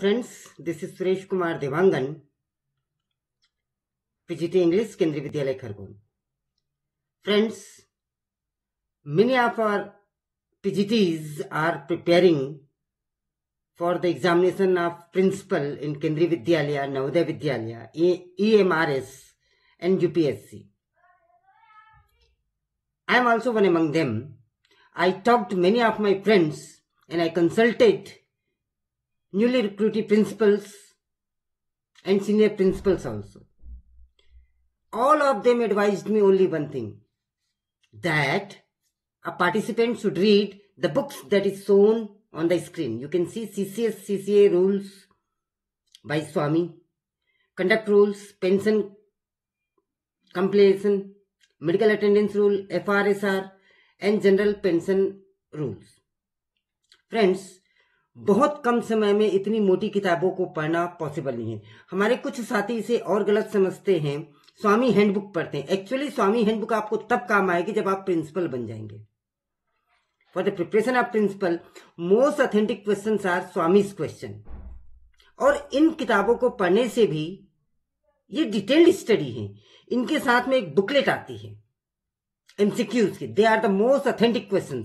Friends this is Suresh Kumar Dewangan PGT English Kendriya Vidyalaya Khargone friends many of our PGT are preparing for the examination of principal in Kendriya Vidyalaya Navodaya Vidyalaya E M R S and UPSC I am also one among them I talked many of my friends and I consulted newly recruited principals and senior principals also. All of them advised me only one thing that a participant should read the books that is shown on the screen. You can see CCS, CCA rules by Swami, conduct rules, pension completion, medical attendance rule, FRSR, and general pension rules. Friends, बहुत कम समय में इतनी मोटी किताबों को पढ़ना possible नहीं है हमारे कुछ साथी इसे और गलत समझते हैं स्वामी हैंडबुक पढ़ते हैं एक्चुअली स्वामी हैंडबुक आपको तब काम आएगी जब आप प्रिंसिपल बन जाएंगे for the preparation of principal most authentic question are Swami question और इन किताबों को पढ़ने से भी ये डिटेल्ड स्टडी है इनके साथ में एक बुकलेट आती है एमसीक्यूज की they are the most authentic question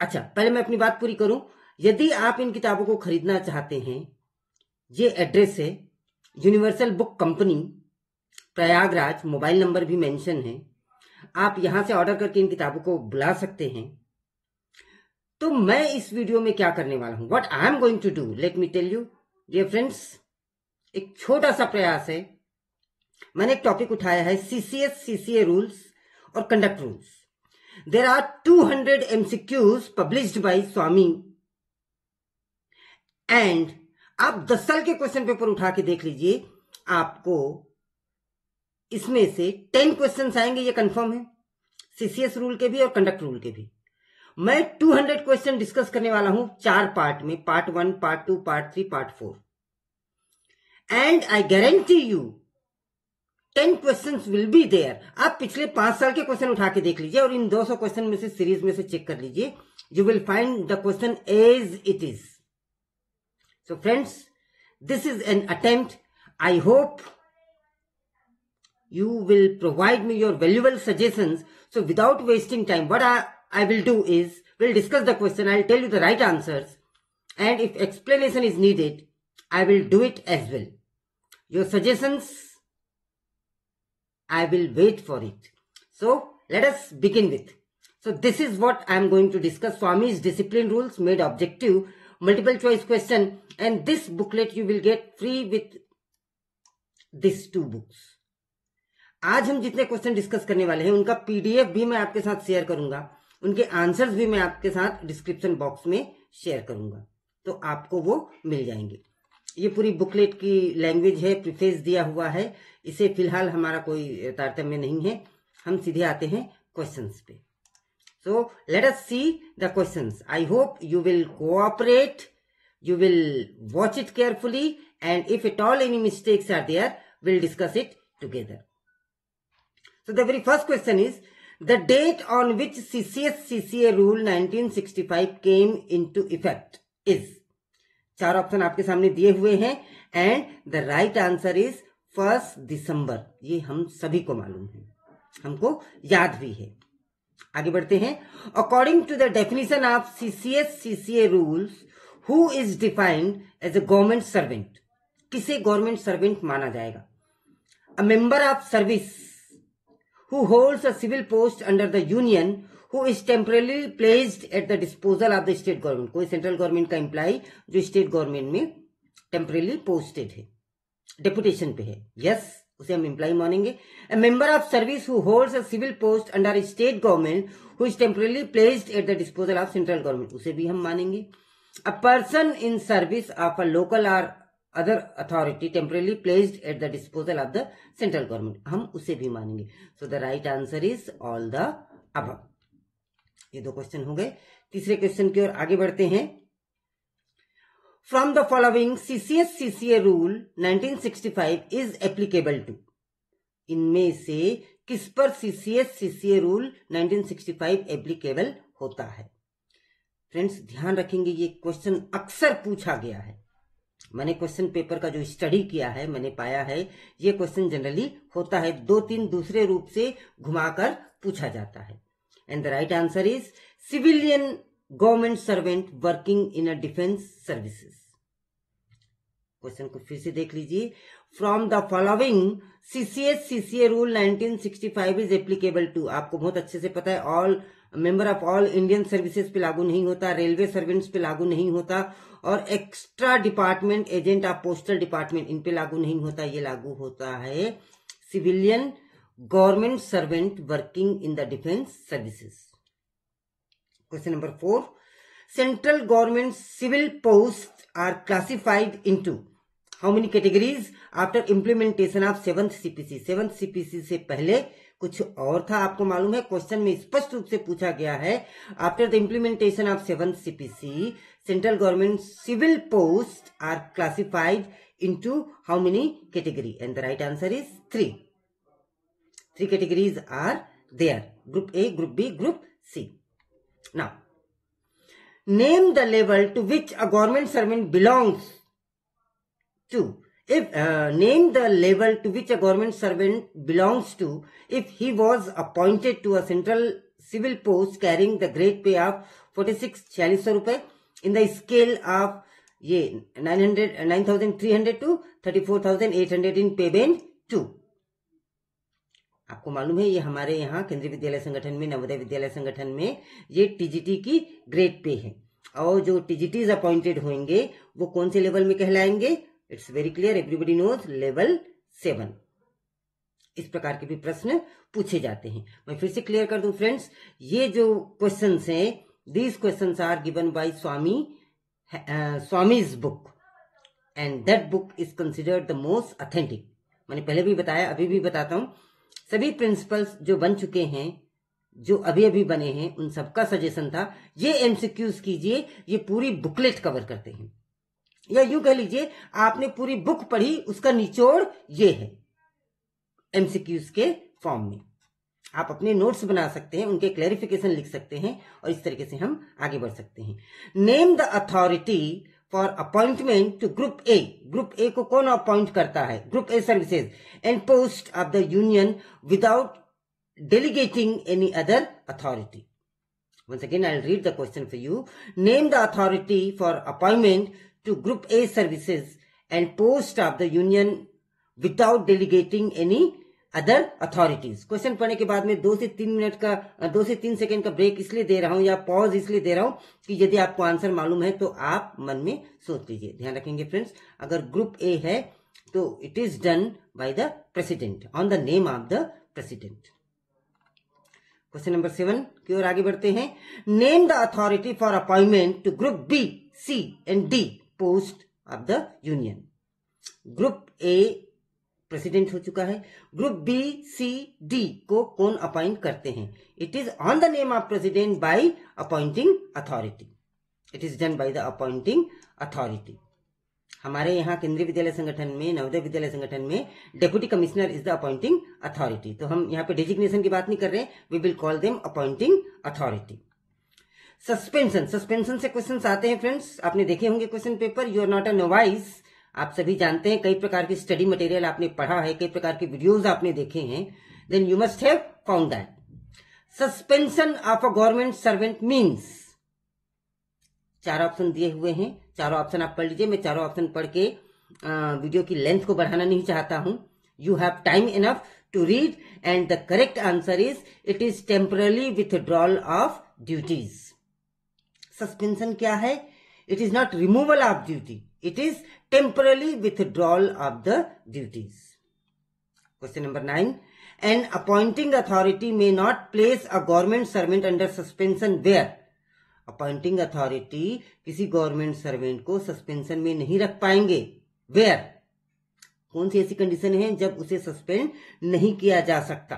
अच्छा पहले मैं अपनी बात पूरी करूं यदि आप इन किताबों को खरीदना चाहते हैं ये एड्रेस है universal book company Prayagraj mobile number भी मेंशन है आप यहां से ऑर्डर करके इन किताबों को बुला सकते हैं तो मैं इस वीडियो में क्या करने वाला हूं what I am going to do let me tell you dear friends एक छोटा सा प्रयास है मैंने एक टॉपिक उठाया है सीसीएस सीसीए रूल्स और conduct rules there are two hundred MCQs publish by Swami and आप दस साल के क्वेश्चन पेपर उठा के देख लीजिए आपको इसमें से टेन क्वेश्चन आएंगे ये कंफर्म है सीसीएस रूल के भी और कंडक्ट रूल के भी मैं टू हंड्रेड क्वेश्चन डिस्कस करने वाला हूं चार पार्ट में part one part two part three part four and I guarantee you ten question will be there आप पिछले पांच साल के क्वेश्चन उठा के देख लीजिए और इन दो सौ क्वेश्चन में से सीरीज में से चेक कर लीजिए you will find the question as it is So friends, this is an attempt. I hope you will provide me your valuable suggestions. So without wasting time, what I, I will do is, we'll discuss the question, I'll tell you the right answers. And if explanation is needed, I will do it as well. Your suggestions, I will wait for it. So let us begin with. So this is what I am going to discuss. Swami's discipline rules made objective multiple choice question and this booklet you will get free with this two books आज हम जितने question discuss करने वाले हैं उनका PDF भी मैं आपके साथ शेयर करूंगा उनके आंसर्स भी मैं आपके साथ डिस्क्रिप्शन बॉक्स में शेयर करूंगा तो आपको वो मिल जाएंगे ये पूरी बुकलेट की लैंग्वेज है प्रिफेस दिया हुआ है इसे फिलहाल हमारा कोई तारतम्य नहीं है हम सीधे आते हैं क्वेश्चंस पे So let us see the questions. I hope you will cooperate, you will watch it carefully and if at all any mistakes are there, we'll discuss it together. So the very first question is, the date on which CCS-CCA rule 1965 came into effect is चार option आपके सामने दिए हुए हैं and the right answer is first December ये हम सभी को मालूम है हमको याद भी है आगे बढ़ते हैं according to the definition of CCS CCA rules who is defined as a government servant किसे गवर्नमेंट सर्वेंट माना जाएगा a member of service who holds a civil post under the union who is temporarily placed at the disposal of the state government कोई central government का employee जो state government में temporarily posted है deputation पे है yes yes, उसे हम employee मानेंगे a member of service who holds a civil post under state government who is temporarily placed at the disposal of central government उसे भी हम मानेंगे a person in service of a local or other authority temporarily placed at the disposal of the central government हम उसे भी मानेंगे so the right answer is all the अब ये दो क्वेश्चन हो गए तीसरे क्वेश्चन की ओर आगे बढ़ते हैं from the following CCS-CCA rule 1965 is applicable to? इनमें से किस पर CCS-CCA rule 1965 applicable होता है फ्रेंड्स ध्यान रखेंगे ये क्वेश्चन अक्सर पूछा गया है मैंने क्वेश्चन पेपर का जो स्टडी किया है मैंने पाया है ये क्वेश्चन जनरली होता है दो तीन दूसरे रूप से घुमाकर पूछा जाता है and the right answer is civilian government servant working in a defence services question को फिर से देख लीजिए from the following CCS CCA rule 1965 is applicable to आपको बहुत अच्छे से पता है all member of all Indian services पे लागू नहीं होता रेलवे सर्वेंट्स पे लागू नहीं होता और extra department agent of postal department इन पे लागू नहीं होता ये लागू होता है civilian government servant working in the defence services question number four central government civil post are classified into how many categories after implementation of seventh CPC seventh CPC से पहले कुछ और था आपको मालूम है क्वेश्चन में स्पष्ट रूप से पूछा गया है after the implementation of seventh CPC central government civil post are classified into how many category and the right answer is three three categories are there group A group B group C Now, name the level to which a government servant belongs to. If uh, name the level to which a government servant belongs to, if he was appointed to a central civil post carrying the great pay of 46 rupees in the scale of ye 900 9300 to 34800 in pay band 2 आपको मालूम है ये हमारे यहाँ केंद्रीय विद्यालय संगठन में नवोदय विद्यालय संगठन में ये टीजीटी की ग्रेड पे है और जो टीजीटीज अपॉइंटेड होंगे वो कौन से लेवल में कहलाएंगे it's very clear everybody knows level seven इस प्रकार के भी प्रश्न पूछे जाते हैं मैं फिर से क्लियर कर दू फ्रेंड्स ये जो क्वेश्चन है these question are given by Swamy Swamy's book and that book is considered the most authentic मैंने पहले भी बताया अभी भी बताता हूं सभी प्रिंसिपल्स जो बन चुके हैं जो अभी अभी बने हैं उन सबका सजेशन था ये एमसीक्यूज कीजिए ये पूरी बुकलेट कवर करते हैं या यूं कह लीजिए आपने पूरी बुक पढ़ी उसका निचोड़ ये है एमसीक्यूज के फॉर्म में आप अपने नोट्स बना सकते हैं उनके क्लेरिफिकेशन लिख सकते हैं और इस तरीके से हम आगे बढ़ सकते हैं name the authority for appointment to group A group A को कौन अपॉइंट करता है group A services and post of the union without delegating any other authority once again I read the question for you name the authority for appointment to group A services and post of the union without delegating any other authorities question पढ़ने के बाद में दो से तीन minute का दो से तीन सेकंड का ब्रेक इसलिए दे रहा हूं या पॉज इसलिए दे रहा हूं कि यदि आपको आंसर मालूम है तो आप मन में सोच लीजिए ध्यान रखेंगे फ्रेंड्स अगर ग्रुप ए है तो it is done by the president on the name of the president question number seven की ओर आगे बढ़ते हैं name the authority for appointment to group B C and D post of the union group A president हो चुका है group B C D को कौन अपॉइंट करते हैं it is on the name of president by appointing authority it is done by the appointing authority हमारे यहाँ केंद्रीय विद्यालय संगठन में नवोदय विद्यालय संगठन में deputy commissioner is the appointing authority तो हम यहाँ पे डेजिग्नेशन की बात नहीं कर रहे we will call them appointing authority suspension suspension से क्वेश्चन आते हैं फ्रेंड्स आपने देखे होंगे question paper you are not a novice आप सभी जानते हैं कई प्रकार की स्टडी मटेरियल आपने पढ़ा है कई प्रकार के वीडियोज आपने देखे हैं then you must have found that suspension of a government servant means चार ऑप्शन दिए हुए हैं चारों ऑप्शन आप पढ़ लीजिए मैं चारों ऑप्शन पढ़ के वीडियो की लेंथ को बढ़ाना नहीं चाहता हूं you have time enough to read and the correct answer is it is with withdrawal of duties suspension क्या है it is not removal of duty It is temporary withdrawal of the duties. Question number 9. An appointing authority may not place a government servant under suspension where appointing authority किसी government servant को suspension में नहीं रख पाएंगे where कौन सी ऐसी condition है जब उसे सस्पेंड नहीं किया जा सकता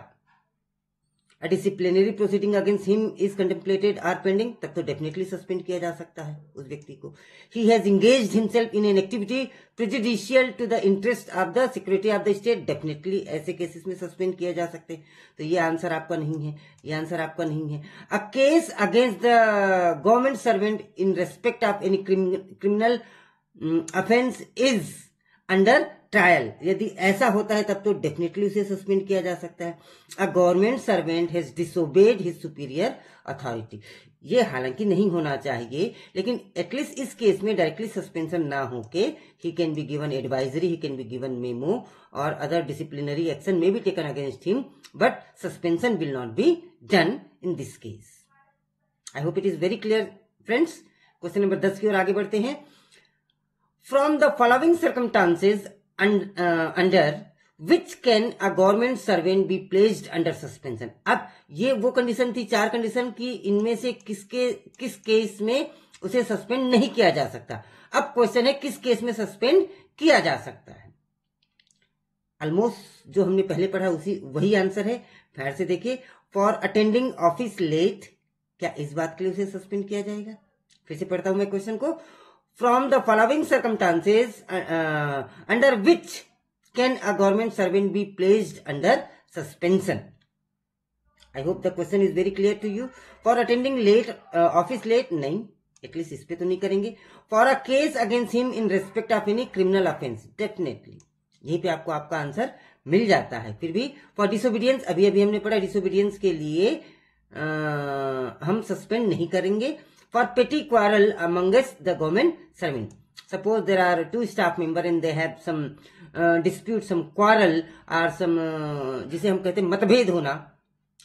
a disciplinary proceeding against him is contemplated or pending तब तो डेफिनेटली सस्पेंड किया जा सकता है उस व्यक्ति को ही has engaged himself in an activity prejudicial to the interest of the security of the state definitely ऐसे केसेस में सस्पेंड किया जा सकते तो ये आंसर आपका नहीं है ये आंसर आपका नहीं है a case against the government servant in respect of any criminal offence is under trial यदि ऐसा होता है तब तो डेफिनेटली उसे सस्पेंड किया जा सकता है a government servant has disobeyed his superior authority ये हालांकि नहीं होना चाहिए लेकिन एटलीस्ट इस केस में डायरेक्टली सस्पेंशन ना होके he can be given advisory he can be given memo और other disciplinary action may be taken against him but suspension will not be done in this case I hope it is very clear friends question number दस की ओर आगे बढ़ते हैं from the following circumstances under uh, under which can a government servant be placed under suspension अब ये वो condition थी चार कंडीशन की इनमें से किसके किस केस में उसे सस्पेंड नहीं किया जा सकता अब क्वेश्चन है किस केस में सस्पेंड किया जा सकता है ऑलमोस्ट जो हमने पहले पढ़ा उसी वही आंसर है फिर से देखिए फॉर अटेंडिंग ऑफिस लेट क्या इस बात के लिए उसे सस्पेंड किया जाएगा फिर से पढ़ता हूं मैं क्वेश्चन को from the following circumstances uh, uh, under which can a government servant be placed under suspension i hope the question is very clear to you for attending late uh, office late nahi at least is pe to nahi karenge for a case against him in respect of any criminal offense definitely yahi pe aapko aapka answer मिल जाता है फिर भी for disobedience अभी अभी हमने पढ़ा disobedience के लिए आ, हम सस्पेंड नहीं करेंगे for petty quarrel among us the government servant. Suppose there are two staff member and they have some uh, dispute, some quarrel or some जिसे हम कहते हैं मतभेद होना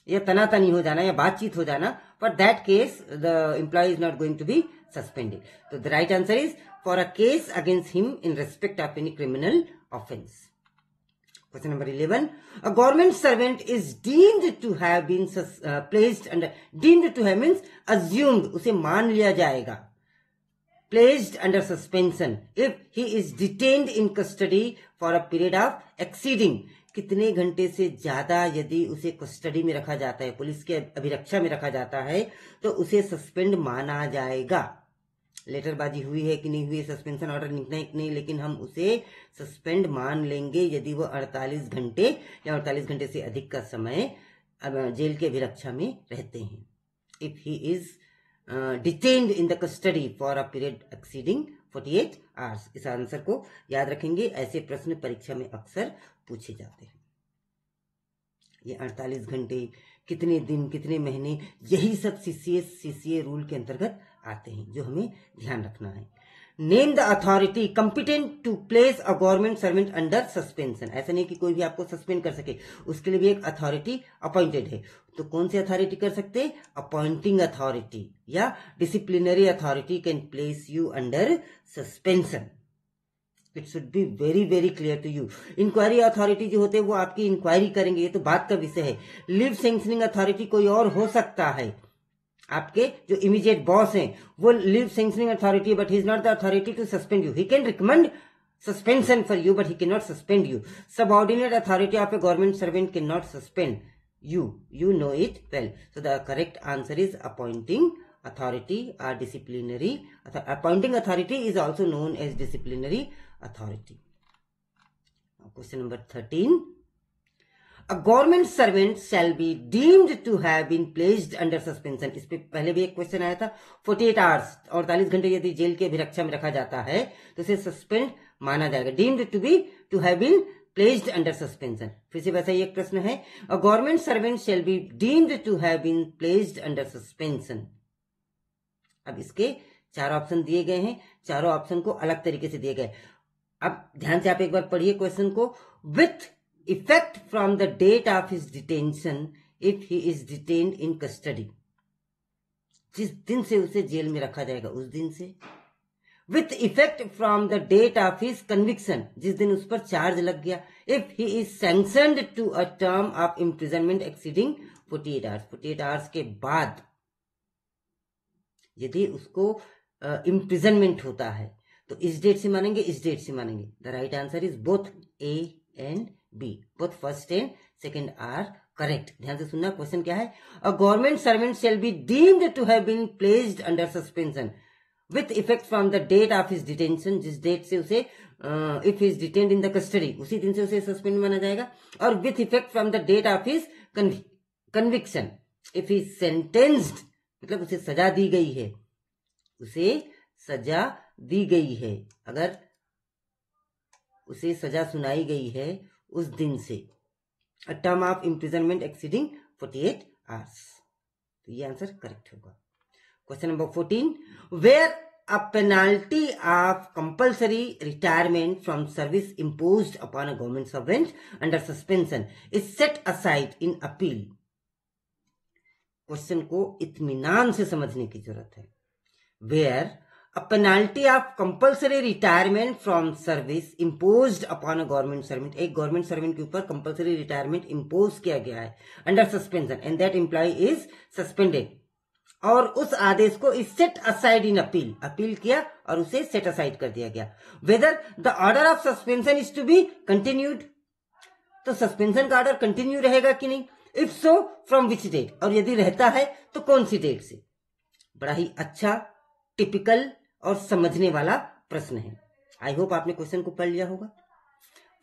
या तनातनी हो जाना या बातचीत ho jana for that case the employee is not going to be suspended so the right answer is for a case against him in respect of any criminal offense question number eleven a government servant is deemed to have been placed under deemed to have means assumed उसे मान लिया जाएगा placed under suspension if he is detained in custody for a period of exceeding कितने घंटे से ज्यादा यदि उसे कस्टडी में रखा जाता है पुलिस के अभिरक्षा में रखा जाता है तो उसे सस्पेंड माना जाएगा लेटरबाजी हुई है कि नहीं हुई सस्पेंशन ऑर्डर निकला है कि नहीं लेकिन हम उसे सस्पेंड मान लेंगे यदि वो 48 घंटे या 48 घंटे से अधिक का समय जेल के विरक्षा में रहते हैं if he is detained in the custody for a period exceeding 48 eight hours इस आंसर को याद रखेंगे ऐसे प्रश्न परीक्षा में अक्सर पूछे जाते हैं ये 48 घंटे कितने दिन कितने महीने यही सब सीसीए सीसीए रूल के अंतर्गत आते हैं जो हमें ध्यान रखना है name the authority competent to place a government servant under suspension ऐसा नहीं कि कोई भी आपको सस्पेंड कर सके उसके लिए भी एक अथॉरिटी अपॉइंटेड है तो कौन सी अथॉरिटी कर सकते अपॉइंटिंग अथॉरिटी या disciplinary authority can place you under suspension it should be very very clear to you inquiry authority जो होते हैं वो आपकी इंक्वायरी करेंगे ये तो बात का विषय है लिव सेंक्शनिंग अथॉरिटी कोई और हो सकता है आपके जो इमीजिएट बॉस हैं वो leave sanctioning authority but is not the authority to suspend you he can recommend suspension for you but he can not suspend you subordinate authority of a government servant can not suspend you you know it well so the correct answer is appointing authority or disciplinary appointing authority is also known as disciplinary authority question number thirteen a government servant shall be deemed to have been placed under suspension इस पे पहले भी एक question आया था 48 eight hours अड़तालीस घंटे यदि जेल के अभिरक्षा में रखा जाता है तो इसे सस्पेंड माना जाएगा deemed to be to have been placed under suspension फिर से वैसा ही एक प्रश्न है a government servant shall be deemed to have been placed under suspension अब इसके चार ऑप्शन दिए गए हैं चारों ऑप्शन को अलग तरीके से दिए गए अब ध्यान से आप एक बार पढ़िए क्वेश्चन को with effect from the date of his detention if he is detained in custody जिस दिन से उसे जेल में रखा जाएगा उस दिन से with effect from the date of his conviction jis din us पर चार्ज लग गया if he is sentenced to a term of imprisonment exceeding 48 hours 48 hours के बाद यदि उसको इम्प्रिजनमेंट uh, होता है तो इस डेट से मानेंगे इस डेट से मानेंगे the right answer is both A and B both first and second are correct ध्यान से सुनना क्वेश्चन क्या है a government servant shall be deemed to have been placed under suspension with effect from the date of his detention जिस date से उसे if is detained in the custody उसी दिन से उसे सस्पेंड माना जाएगा और with effect from the date of his conviction if is sentenced मतलब उसे सजा दी गई है उसे सजा दी गई है अगर उसे सजा सुनाई गई है उस दिन से a term of imprisonment exceeding 48 hours तो ये आंसर करेक्ट होगा question number 14 where a penalty of compulsory retirement from service imposed upon a government servant under suspension is set aside in appeal question को इतमान से समझने की जरूरत है where a penalty of compulsory retirement from service imposed upon a government servant एक government servant के ऊपर compulsory retirement impose किया गया है under suspension and that employee is suspended और उस आदेश को set aside in appeal appeal किया और उसे सेट असाइड कर दिया गया whether the order of suspension is to be continued तो सस्पेंशन का ऑर्डर कंटिन्यू रहेगा कि नहीं if so from which date और यदि रहता है तो कौन सी डेट से बड़ा ही अच्छा टिपिकल और समझने वाला प्रश्न है आई होप आपने क्वेश्चन को पढ़ लिया होगा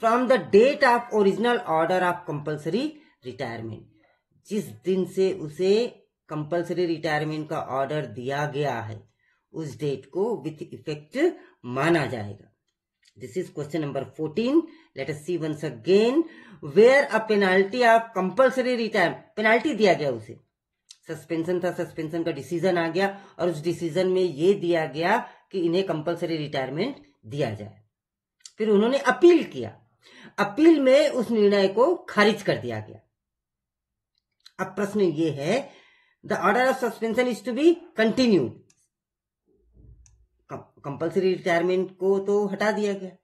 from the date of original order of compulsory retirement जिस दिन से उसे कंपल्सरी रिटायरमेंट का ऑर्डर दिया गया है उस डेट को विथ इफेक्ट माना जाएगा this is question number fourteen let us see once again where a penalty of compulsory retire penalty दिया गया उसे सस्पेंशन था सस्पेंशन का डिसीजन आ गया और उस डिसीजन में ये दिया गया कि इन्हें कंपलसरी रिटायरमेंट दिया जाए फिर उन्होंने अपील किया अपील में उस निर्णय को खारिज कर दिया गया अब प्रश्न ये है the order of suspension is to be continued compulsory retirement को तो हटा दिया गया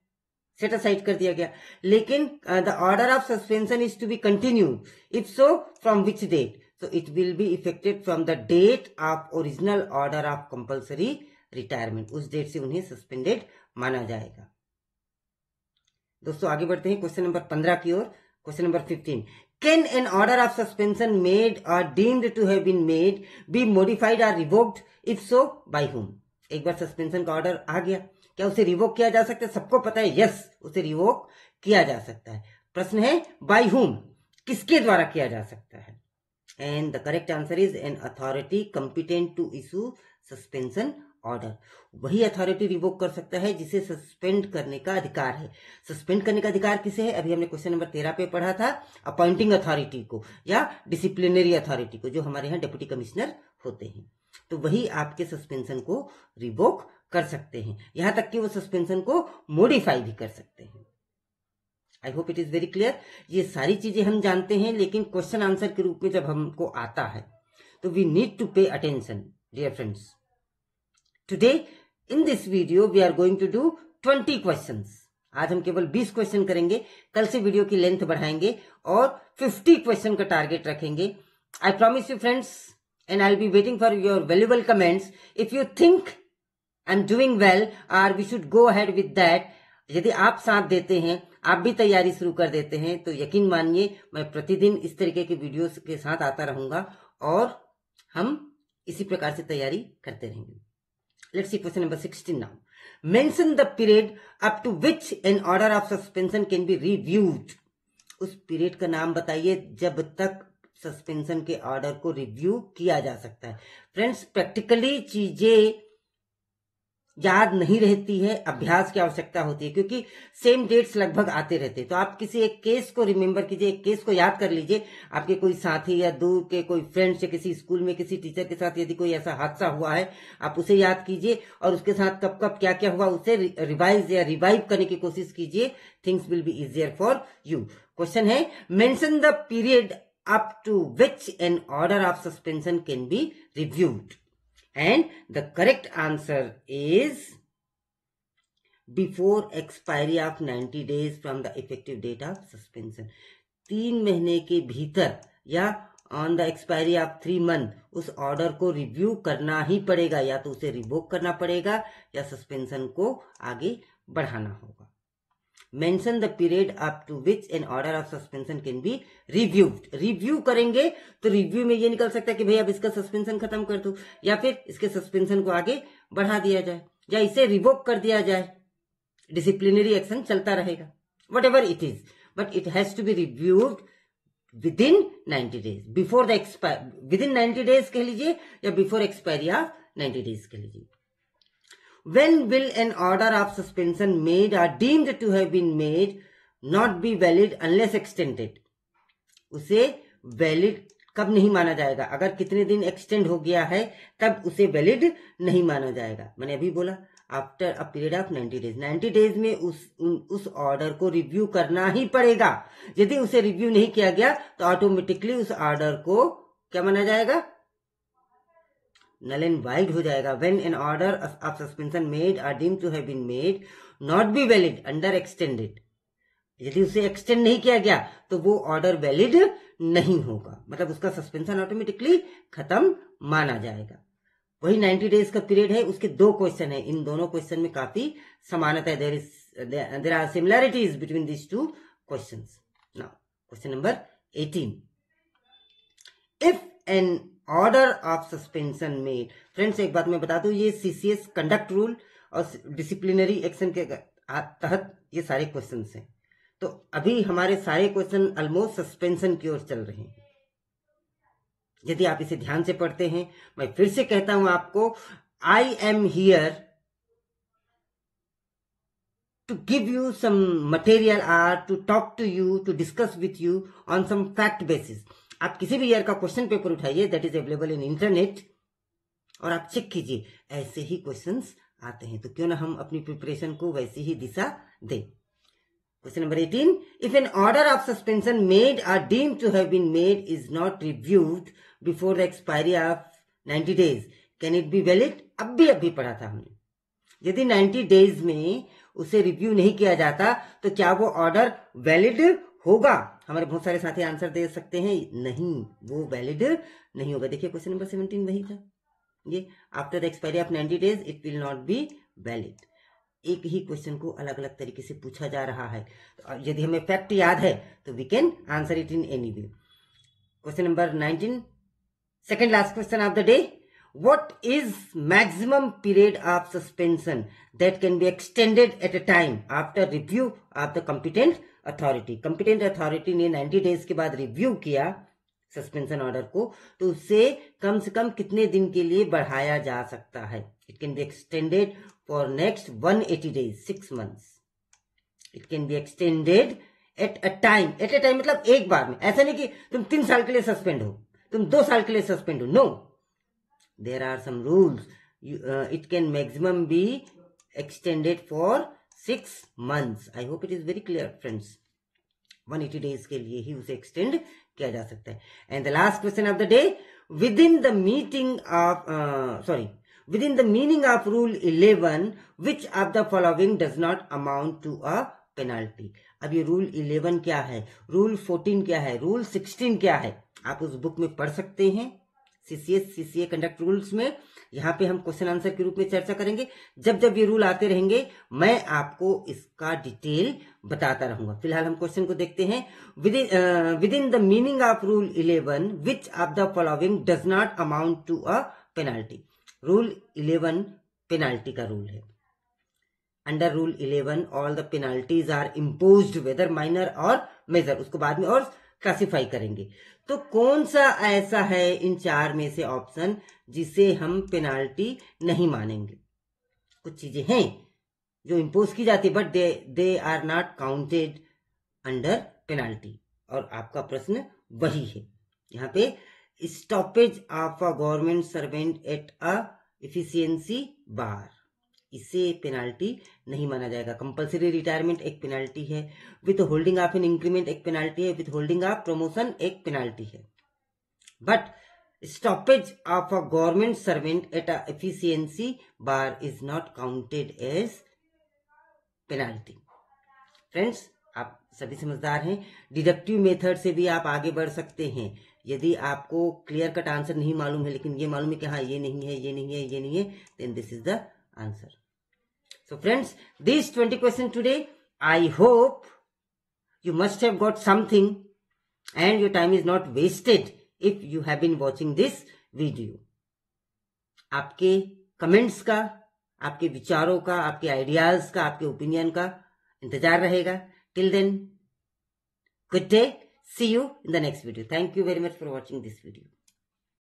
सेट असाइड कर दिया गया लेकिन the order of suspension is to be continued if so from which date So it will be effected from the date of original order of compulsory retirement उस डेट से उन्हें सस्पेंडेड माना जाएगा दोस्तों आगे बढ़ते हैं क्वेश्चन नंबर पंद्रह की ओर question number fifteen can an order of suspension made और deemed to have been made be modified और revoked if so by whom एक बार सस्पेंशन का ऑर्डर आ गया क्या उसे रिवोक किया जा सकता है सबको पता है यस उसे रिवोक किया जा सकता है प्रश्न है बाय हुम किसके द्वारा किया जा सकता है and the correct answer is an authority competent to issue suspension order वही अथॉरिटी रिवोक कर सकता है जिसे सस्पेंड करने का अधिकार है सस्पेंड करने का अधिकार किसे है अभी हमने क्वेश्चन नंबर तेरह पे पढ़ा था अपॉइंटिंग अथॉरिटी को या डिसिप्लिनरी अथॉरिटी को जो हमारे यहाँ डेप्यूटी कमिश्नर होते हैं तो वही आपके सस्पेंशन को रिवोक कर सकते हैं यहां तक कि वो सस्पेंशन को मोडिफाई भी कर सकते हैं I hope it is very clear ये सारी चीजें हम जानते हैं लेकिन क्वेश्चन आंसर के रूप में जब हमको आता है तो we need to pay attention dear friends today in this video we are going to do twenty question आज हम केवल बीस क्वेश्चन करेंगे कल से वीडियो की लेंथ बढ़ाएंगे और फिफ्टी क्वेश्चन का टारगेट रखेंगे I promise you friends and I be waiting for your valuable comments if you think I am doing well or we should go ahead with that यदि आप साथ देते हैं आप भी तैयारी शुरू कर देते हैं तो यकीन मानिए मैं प्रतिदिन इस तरीके की वीडियोस के साथ आता रहूंगा और हम इसी प्रकार से तैयारी करते रहेंगे let's see question number sixteen now mention the period up to which an order of suspension can be reviewed उस पीरियड का नाम बताइए जब तक सस्पेंशन के ऑर्डर को रिव्यू किया जा सकता है फ्रेंड्स प्रैक्टिकली चीजें याद नहीं रहती है अभ्यास की आवश्यकता होती है क्योंकि सेम डेट्स लगभग आते रहते हैं तो आप किसी एक केस को रिमेम्बर कीजिए एक केस को याद कर लीजिए आपके कोई साथी या दूर के कोई फ्रेंड्स या किसी स्कूल में किसी टीचर के साथ यदि कोई ऐसा हादसा हुआ है आप उसे याद कीजिए और उसके साथ कब कब क्या क्या हुआ उसे रिवाइज या रिवाइव करने की कोशिश कीजिए things will be easier for you question है mention the period up to which an order of suspension can be reviewed And the correct answer is before expiry of 90 days from the effective date of suspension. तीन महीने के भीतर या on the expiry of three month उस order को review करना ही पड़ेगा या तो उसे रिवोक करना पड़ेगा या सस्पेंशन को आगे बढ़ाना होगा mention the period up to which an order of suspension can be reviewed review करेंगे तो रिव्यू में ये निकल सकता है कि भाई अब इसका सस्पेंशन खत्म कर दो या फिर इसके सस्पेंशन को आगे बढ़ा दिया जाए या इसे रिवोक कर दिया जाए डिसिप्लिनरी एक्शन चलता रहेगा whatever it is but it has to be reviewed within ninety days before the expire within ninety days कह लीजिए या before expiry of ninety days कह लीजिए when will an order of suspension made or deemed to have been made not be valid unless extended उसे valid कब नहीं माना जाएगा अगर कितने दिन एक्सटेंड हो गया है तब उसे वैलिड नहीं माना जाएगा मैंने अभी बोला after a period of 90 days 90 days में उस उस ऑर्डर को रिव्यू करना ही पड़ेगा यदि उसे रिव्यू नहीं किया गया तो ऑटोमेटिकली उस ऑर्डर को क्या माना जाएगा null and void हो जाएगा when an order of suspension made or deemed to have been made not be valid under extended यदि उसे एक्सटेंड नहीं किया गया तो वो ऑर्डर वैलिड नहीं होगा मतलब उसका सस्पेंशन ऑटोमेटिकली खत्म माना जाएगा वही 90 डेज का पीरियड है उसके दो क्वेश्चन है इन दोनों क्वेश्चन में काफी समानता है there is there are similarities between these two question now question number 18 if an order of suspension में फ्रेंड्स एक बात मैं बता दू ये सीसीएस कंडक्ट रूल और डिसिप्लिनरी एक्शन के तहत ये सारे क्वेश्चन हैं तो अभी हमारे सारे क्वेश्चन ऑलमोस्ट सस्पेंशन की ओर चल रहे हैं यदि आप इसे ध्यान से पढ़ते हैं मैं फिर से कहता हूं आपको I am here to give you some material or to talk to you, to discuss with you on some fact basis. आप किसी भी ईयर का क्वेश्चन पेपर उठाइए that is available in internet और आप चेक कीजिए ऐसे ही क्वेश्चन आते हैं तो क्यों ना हम अपनी प्रिपरेशन को वैसी ही दिशा दे question number eighteen if an order of suspension made or deem to have been made is not reviewed before the expiry of ninety days can it be valid अब भी अभी पढ़ा था हमने यदि नाइन्टी डेज में उसे रिव्यू नहीं किया जाता तो क्या वो ऑर्डर वैलिड होगा हमारे बहुत सारे साथी आंसर दे सकते हैं नहीं वो वैलिड नहीं होगा देखिए क्वेश्चन नंबर सेवनटीन वही था ये after the expiry of ninety days it will not be valid एक ही क्वेश्चन को अलग अलग तरीके से पूछा जा रहा है तो यदि हमें फैक्ट याद है तो we can answer it in any way question number nineteen second last question of the day what is maximum period of suspension that can be extended at a time after review of the competent authority competent authority ने 90 days के बाद review किया suspension order को तो उसे कम से कम कितने दिन के लिए बढ़ाया जा सकता है it can be extended for next 180 days six month it can be extended at a time at a time मतलब एक बार में ऐसा नहीं कि तुम तीन साल के लिए सस्पेंड हो तुम दो साल के लिए सस्पेंड हो no there are some rules it can maximum be extended for six months I hope it is very clear friends 180 days के लिए ही उसे एक्सटेंड किया जा सकता है and the last question of the day, within the meeting meeting of sorry within the meaning of rule 11 which of the following does not amount to a penalty अब ये रूल इलेवन क्या है rule fourteen क्या है rule sixteen क्या है आप उस बुक में पढ़ सकते हैं सीसीएस सीसीए कंडक्ट रूल्स में यहाँ पे हम क्वेश्चन आंसर के रूप में चर्चा करेंगे जब जब ये रूल आते रहेंगे मैं आपको इसका डिटेल बताता रहूंगा फिलहाल हम क्वेश्चन को देखते हैं within the meaning of rule eleven which of the following does not amount to a penalty rule eleven penalty का रूल है under rule eleven all the penalties are impose whether minor और major उसको बाद में और classify करेंगे तो कौन सा ऐसा है इन चार में से ऑप्शन जिसे हम पेनाल्टी नहीं मानेंगे कुछ चीजें हैं जो इम्पोज की जाती है but they they are not counted under penalty और आपका प्रश्न वही है यहाँ पे stoppage of a government servant at a efficiency bar इसे पेनाल्टी नहीं माना जाएगा कंपलसरी रिटायरमेंट एक पेनाल्टी है withholding of an increment एक पेनाल्टी है विथ होल्डिंग ऑफ प्रमोशन एक पेनाल्टी है but stoppage of a government servant at a bar is not counted as penalty friends आप सभी समझदार हैं डिडक्टिव मेथड से भी आप आगे बढ़ सकते हैं यदि आपको क्लियर कट आंसर नहीं मालूम है लेकिन ये मालूम है कि हाँ ये नहीं है ये नहीं है ये नहीं है then this is the answer So friends, these 20 questions today, I hope you must have got something and your time is not wasted if you have been watching this video. आपके कमेंट्स का आपके विचारों का आपके ideas का आपके opinion का इंतजार रहेगा till then good day see you in the next video thank you very much for watching this video